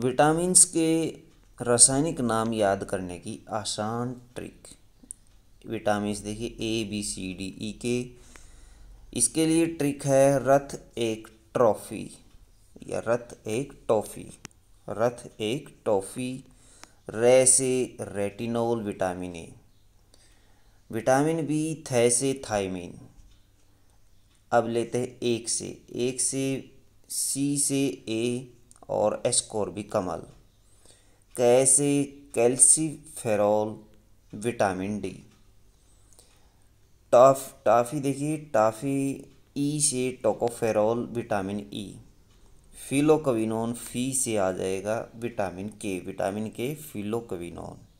vitamins के रासायनिक नाम याद करने की आसान ट्रिक विटामिन्स देखिए A B C D E के इसके लिए ट्रिक है रथ एक ट्रॉफी या रथ एक टॉफ़ी रथ एक टॉफ़ी रे से retinol vitamin A vitamin B थे से थायमिन अब लेते हैं एक से एक से सी से ए और कमल कैसे फेरोल विटामिन डी टाफ टाफ़ी देखिए टाफ़ी ई से टोकोफेरोल विटामिन ई फिलोकविनोन फी से आ जाएगा विटामिन के विटामिन के फिलोकविनोन